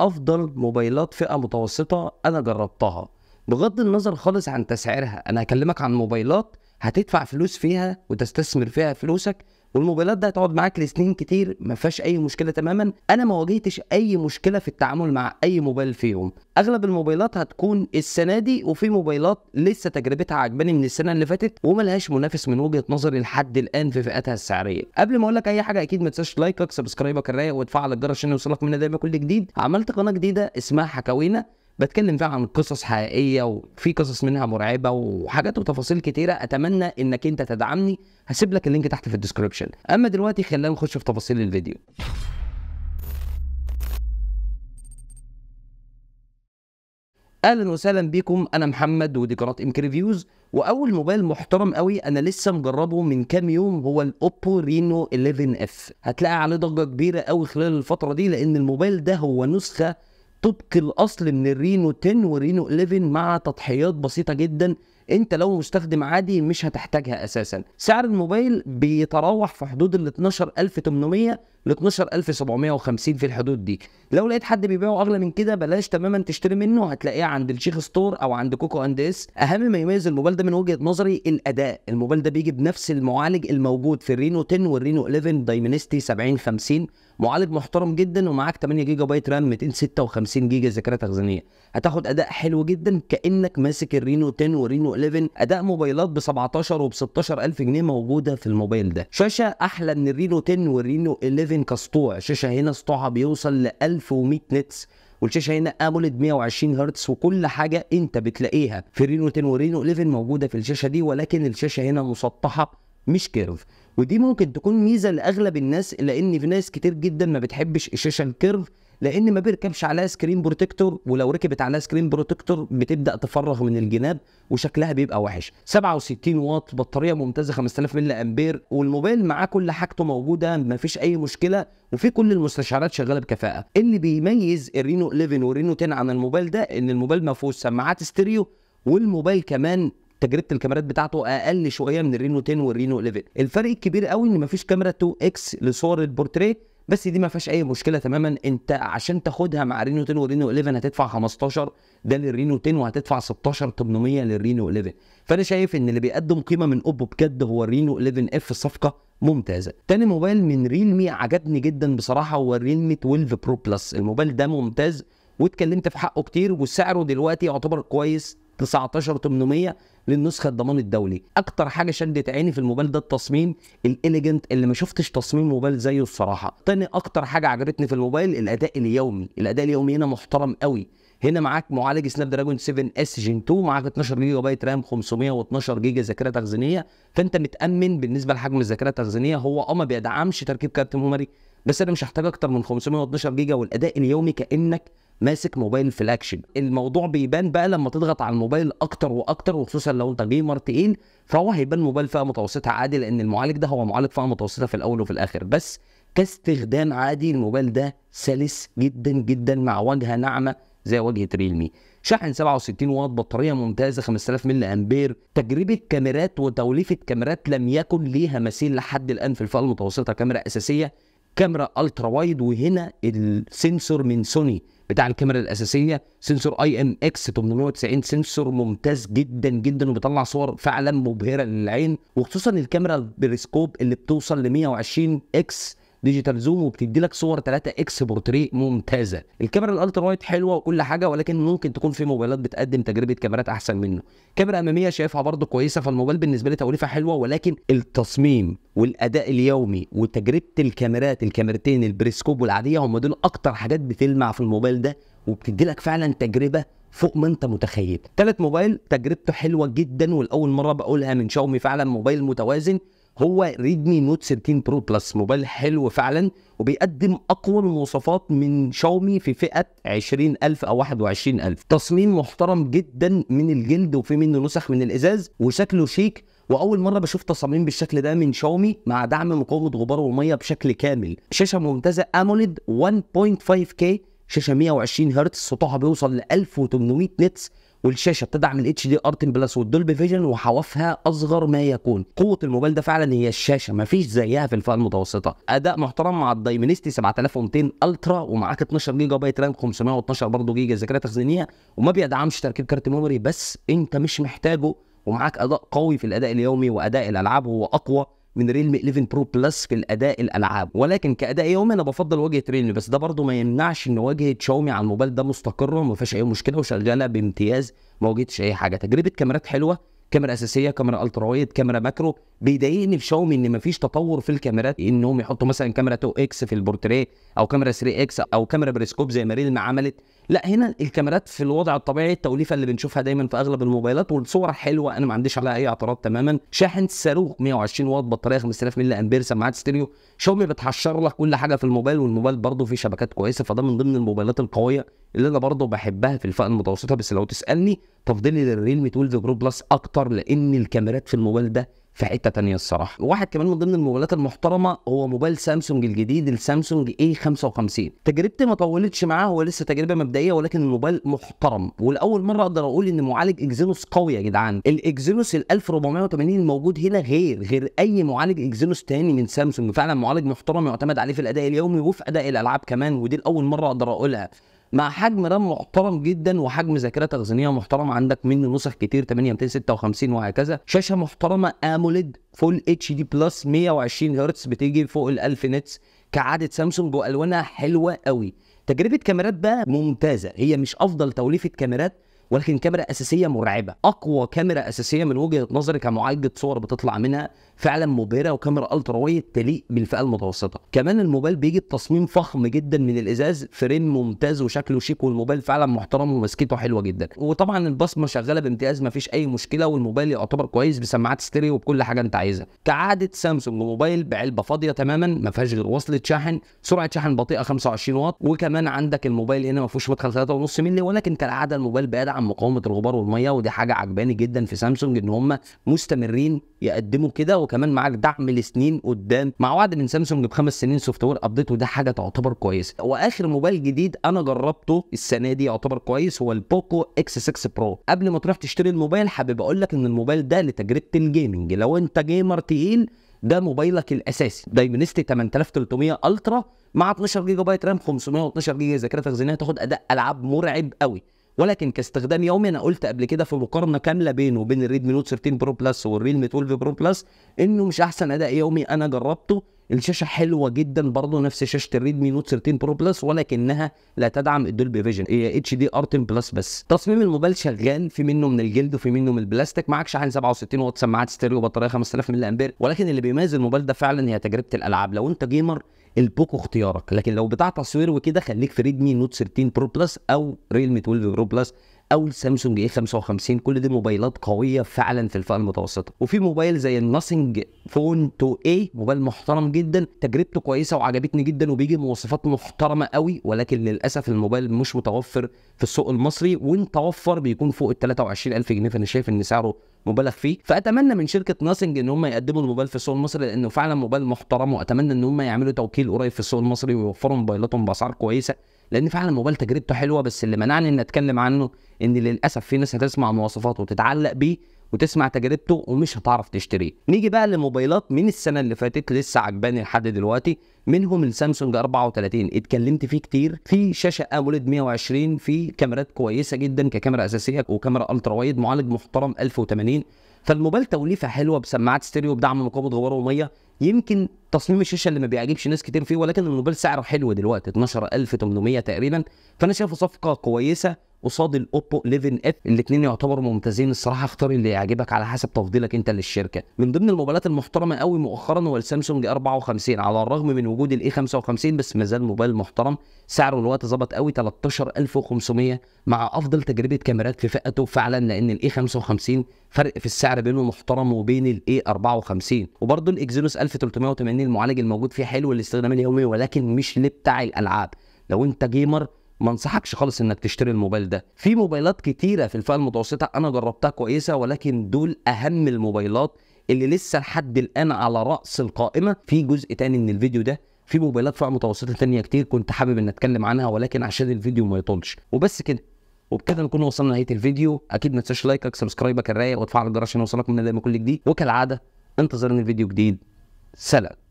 افضل موبايلات فئه متوسطه انا جربتها بغض النظر خالص عن تسعيرها انا هكلمك عن موبايلات هتدفع فلوس فيها وتستثمر فيها فلوسك والموبايلات ده هتقعد معاك لسنين كتير ما فيهاش اي مشكله تماما انا ما واجهتش اي مشكله في التعامل مع اي موبايل فيهم اغلب الموبايلات هتكون السنه دي وفي موبايلات لسه تجربتها عجباني من السنه اللي فاتت وملهاش منافس من وجهه نظري لحد الان في فئاتها السعريه قبل ما اقول لك اي حاجه اكيد ما تنساش لايكك سبسكرايبك الرايق وتفعل الجرس عشان يوصلك مننا دايما كل جديد عملت قناه جديده اسمها حكاوينا بتكلم فيها عن قصص حقيقيه وفي قصص منها مرعبه وحاجات وتفاصيل كتيره اتمنى انك انت تدعمني هسيب لك اللينك تحت في الديسكربشن اما دلوقتي خلينا نخش في تفاصيل الفيديو اهلا وسهلا بيكم انا محمد ودي قناه ام ريفيوز واول موبايل محترم قوي انا لسه مجربه من كام يوم هو الاوبو رينو 11 اف هتلاقي عليه ضجه كبيره قوي خلال الفتره دي لان الموبايل ده هو نسخه طبق الاصل من الرينو 10 ورينو 11 مع تضحيات بسيطه جدا انت لو مستخدم عادي مش هتحتاجها اساسا سعر الموبايل بيتراوح في حدود ال 12800 ل 12750 في الحدود دي لو لقيت حد بيبيعه اغلى من كده بلاش تماما تشتري منه هتلاقيه عند الشيخ ستور او عند كوكو اند اس اهم ما يميز الموبايل ده من وجهه نظري الاداء الموبايل ده بيجي بنفس المعالج الموجود في الرينو 10 والرينو 11 دايمنستي 70 50 معالج محترم جدا ومعاك 8 جيجا بايت رام 256 جيجا ذاكره تخزينيه هتاخد اداء حلو جدا كانك ماسك الرينو 10 ورينو 11 اداء موبايلات ب 17 وب 16000 جنيه موجوده في الموبايل ده شاشه احلى من الرينو 10 والرينو 11 كسطوع شاشه هنا سطوعها بيوصل ل 1100 نتس والشاشه هنا اموليد 120 هرتز وكل حاجه انت بتلاقيها في رينو 10 ورينو 11 موجوده في الشاشه دي ولكن الشاشه هنا مسطحه مش كيرف ودي ممكن تكون ميزه لاغلب الناس لان في ناس كتير جدا ما بتحبش الشاشه الكيرف لان ما بيركبش عليها سكرين بروتكتور ولو ركبت عليها سكرين بروتكتور بتبدا تفرغ من الجناب وشكلها بيبقى وحش 67 واط بطاريه ممتازه 5000 ملي امبير والموبايل معاه كل حاجته موجوده ما فيش اي مشكله وفي كل المستشعرات شغاله بكفاءه اللي بيميز الرينو 11 والرينو 10 عن الموبايل ده ان الموبايل ما فيهوش سماعات ستيريو والموبايل كمان تجربه الكاميرات بتاعته اقل شويه من الرينو 10 والرينو 11 الفرق الكبير قوي ان مفيش كاميرا 2 اكس لصور البورتريه بس دي ما فيهاش اي مشكله تماما انت عشان تاخدها مع رينو 10 ورينو 11 هتدفع 15 ده للرينو 10 وهتدفع 16 800 للرينو 11 فانا شايف ان اللي بيقدم قيمه من اوبو بجد هو الرينو 11 اف صفقه ممتازه تاني موبايل من ريلمي عجبني جدا بصراحه هو الريلمي 12 برو بلس الموبايل ده ممتاز واتكلمت في حقه كتير وسعره دلوقتي يعتبر كويس 19800 للنسخه الضمان الدولي اكتر حاجه شدت عيني في الموبايل ده التصميم الاليجنت اللي ما شفتش تصميم موبايل زيه الصراحه تاني اكتر حاجه عجبتني في الموبايل الاداء اليومي الاداء اليومي هنا محترم قوي هنا معاك معالج سناب دراجون 7 اس جين 2 معاك 12 جيجا بايت رام 512 جيجا ذاكره تخزينيه فانت متامن بالنسبه لحجم الذاكره التخزينيه هو اه ما بيدعمش تركيب كارت ميموري بس انا مش هحتاج اكتر من 512 جيجا والاداء اليومي كانك ماسك موبايل في الاكشن الموضوع بيبان بقى لما تضغط على الموبايل اكتر واكتر وخصوصا لو انت جيمر تقيل فهو هيبان موبايل فئه متوسطه عادي لان المعالج ده هو معالج فئه متوسطه في الاول وفي الاخر بس كاستخدام عادي الموبايل ده سلس جدا جدا مع واجهه ناعمه زي واجهه ريلمي شاحن 67 واط بطاريه ممتازه 5000 ملي امبير تجربه كاميرات وتوليفه كاميرات لم يكن ليها مثيل لحد الان في الفئه المتوسطه كاميرا اساسيه كاميرا الترا وايد وهنا السنسور من سوني بتاع الكاميرا الاساسيه سنسور اي ام اكس 890 سنسور ممتاز جدا جدا وبيطلع صور فعلا مبهره للعين وخصوصا الكاميرا البريسكوب اللي بتوصل ل 120 اكس ديجيتال زوم وبتدي لك صور 3 اكس بورتريه ممتازه الكاميرا الالترا وايد حلوه وكل حاجه ولكن ممكن تكون في موبايلات بتقدم تجربه كاميرات احسن منه كاميرا اماميه شايفها برضه كويسه فالموبايل بالنسبه لي توليفه حلوه ولكن التصميم والاداء اليومي وتجربه الكاميرات الكاميرتين البريسكوب والعاديه هم دول اكتر حاجات بتلمع في الموبايل ده وبتدي لك فعلا تجربه فوق ما انت متخيل تالت موبايل تجربته حلوه جدا والاول مره بقولها من شاومي فعلا موبايل متوازن هو ريدمي نوت 13 برو بلس موبايل حلو فعلا وبيقدم اقوى المواصفات من شاومي في فئه 20000 او 21000 تصميم محترم جدا من الجلد وفي منه نسخ من الازاز وشكله شيك واول مره بشوف تصاميم بالشكل ده من شاومي مع دعم مقاومه غبار والميه بشكل كامل شاشه ممتازه اموليد 1.5 كي شاشه 120 هرتز سطحها بيوصل ل 1800 نتس والشاشه بتدعم الاتش دي 10 بلس والدولبي فيجن وحوافها اصغر ما يكون قوه الموبايل ده فعلا هي الشاشه مفيش زيها في الفئه المتوسطه اداء محترم مع الدايمنستي 7200 الترا ومعاك 12 جيجا بايت رام 512 برضه جيجا ذاكره تخزينيه وما بيدعمش تركيب كارت ميموري بس انت مش محتاجه ومعاك اداء قوي في الاداء اليومي واداء الالعاب هو اقوى من ريلمي 11 برو بلس في الاداء الالعاب ولكن كاداء يومي انا بفضل واجهه ريلمي بس ده برضه ما يمنعش ان واجهه شاومي على الموبايل ده مستقره وما فيهاش اي مشكله وشغاله بامتياز ما واجهتش اي حاجه تجربه كاميرات حلوه كاميرا اساسيه كاميرا الترا وايد كاميرا ماكرو بيضايقني في شاومي ان مفيش تطور في الكاميرات انهم يحطوا مثلا كاميرا 2 اكس في البورتريه او كاميرا 3 اكس او كاميرا بريسكوب زي ما ريلم عملت لا هنا الكاميرات في الوضع الطبيعي التوليفه اللي بنشوفها دايما في اغلب الموبايلات والصور حلوه انا ما عنديش عليها اي اعتراض تماما شاحن صاروخ 120 واط بطاريه 5000 ملي امبير سماعات ستيريو شاومي بتحشر لك كل حاجه في الموبايل والموبايل برضه فيه شبكات كويسه فده من ضمن الموبايلات القويه اللي انا برضه بحبها في الفئه المتوسطه بس لو تسالني تفضيلي للريلمي 12 برو بلس اكتر لان الكاميرات في الموبايل ده في حته تانية الصراحه واحد كمان من ضمن الموبايلات المحترمه هو موبايل سامسونج الجديد السامسونج اي 55 تجربتي ما طولتش معاه هو لسه تجربه مبدئيه ولكن الموبايل محترم ولاول مره اقدر اقول ان معالج اكزينوس قوي يا جدعان الاكزينوس ال 1480 الموجود هنا غير غير اي معالج اكزينوس تاني من سامسونج فعلا معالج محترم يعتمد عليه في الاداء اليومي وفي اداء الالعاب كمان ودي لاول مره اقدر اقولها مع حجم رام محترم جدا وحجم ذاكره تخزينيه محترم عندك منه نسخ كتير 8 256 وهكذا شاشه محترمه اموليد فول اتش دي بلس 120 هرتز بتيجي فوق ال 1000 نتس كعاده سامسونج والوانها حلوه قوي تجربه كاميرات بقى ممتازه هي مش افضل توليفه كاميرات ولكن كاميرا اساسيه مرعبه اقوى كاميرا اساسيه من وجهه نظري كمعالجه صور بتطلع منها فعلا مبهره وكاميرا الترا وايد تليق بالفئه المتوسطه كمان الموبايل بيجي بتصميم فخم جدا من الازاز فريم ممتاز وشكله شيك والموبايل فعلا محترم ومسكته حلوه جدا وطبعا البصمه شغاله بامتياز ما فيش اي مشكله والموبايل يعتبر كويس بسماعات ستيريو وبكل حاجه انت عايزها كعاده سامسونج موبايل بعلبه فاضيه تماما ما فيهاش غير وصله شاحن سرعه شحن بطيئه 25 واط وكمان عندك الموبايل هنا ما فيهوش مدخل 3.5 مللي ولكن كالعاده الموبايل بيدعم عن مقاومه الغبار والميه ودي حاجه عجباني جدا في سامسونج ان هم مستمرين يقدموا كده وكمان معاك دعم لسنين قدام مع وعد من سامسونج بخمس سنين سوفت وير ابديت وده حاجه تعتبر كويسه واخر موبايل جديد انا جربته السنه دي يعتبر كويس هو البوكو اكس 6 برو قبل ما تروح تشتري الموبايل حابب اقول لك ان الموبايل ده لتجربه الجيمنج لو انت جيمر تقيل ده موبايلك الاساسي دايمنستي 8300 الترا مع 12 جيجا بايت رام 512 جيجا ذاكره تخزينيه تاخد اداء العاب مرعب قوي ولكن كاستخدام يومي انا قلت قبل كده في مقارنه كامله بينه وبين الريدمي نوت 13 برو بلس والريدمي 12 برو بلس انه مش احسن اداء يومي انا جربته الشاشه حلوه جدا برضه نفس شاشه الريدمي نوت 13 برو بلس ولكنها لا تدعم الدولبي فيجن هي اتش دي ار 10 بلس بس تصميم الموبايل شغال في منه من الجلد وفي منه من البلاستيك معاك شاحن 67 واط سماعات ستيريو بطاريه 5000 ملي امبير ولكن اللي بيميز الموبايل ده فعلا هي تجربه الالعاب لو انت جيمر البوكو اختيارك لكن لو بتاع تصوير وكده خليك في ريدمي نوت 13 برو بلس او ريلمي 12 برو بلس او السامسونج اي 55 كل دي موبايلات قويه فعلا في الفئه المتوسطه وفي موبايل زي الناسنج فون 2 اي موبايل محترم جدا تجربته كويسه وعجبتني جدا وبيجي بمواصفات محترمه قوي ولكن للاسف الموبايل مش متوفر في السوق المصري وان توفر بيكون فوق ال 23000 جنيه فانا شايف ان سعره مبالغ فيه فاتمنى من شركه ناسنج ان هم يقدموا الموبايل في السوق المصري لانه فعلا موبايل محترم واتمنى ان هم يعملوا توكيل قريب في السوق المصري ويوفروا موبايلاتهم باسعار كويسه لان فعلا الموبايل تجربته حلوه بس اللي منعني ان اتكلم عنه ان للاسف في ناس هتسمع مواصفاته وتتعلق بيه وتسمع تجربته ومش هتعرف تشتريه نيجي بقى لموبايلات من السنه اللي فاتت لسه عجباني لحد دلوقتي منهم السامسونج 34 اتكلمت فيه كتير في شاشه اموليد 120 في كاميرات كويسه جدا ككاميرا اساسيه وكاميرا الترا وايد معالج محترم 1080 فالموبايل توليفه حلوه بسماعات ستيريو بدعم نقابه غبار وميه يمكن تصميم الشاشه اللي ما بيعجبش ناس كتير فيه ولكن الموبايل سعره حلو دلوقتي 12800 تقريبا فانا شايفه صفقه كويسه قصاد الاوبو 11 اف الاثنين يعتبروا ممتازين الصراحه اختار اللي يعجبك على حسب تفضيلك انت للشركه من ضمن الموبايلات المحترمه قوي مؤخرا هو السامسونج 54 على الرغم من وجود الاي 55 بس ما زال موبايل محترم سعره دلوقتي ظبط قوي 13500 مع افضل تجربه كاميرات في فئته فعلا لان الاي 55 فرق في السعر بينه محترم وبين الاي 54 وبرده الاكزينوس 1380 المعالج الموجود فيه حلو للاستخدام اليومي ولكن مش لبتاع الالعاب لو انت جيمر ما انصحكش خالص انك تشتري الموبايل ده في موبايلات كتيره في الفئه المتوسطه انا جربتها كويسه ولكن دول اهم الموبايلات اللي لسه لحد الان على راس القائمه في جزء تاني من الفيديو ده في موبايلات فئه متوسطه تانية كتير كنت حابب ان اتكلم عنها ولكن عشان الفيديو ما يطولش وبس كده وبكده نكون وصلنا لنهايه الفيديو اكيد ما تنساش لايكك سبسكرايبك الرايق وتفعل الجرس عشان يوصلك من دايما كل جديد وكالعاده انتظرني فيديو جديد سلام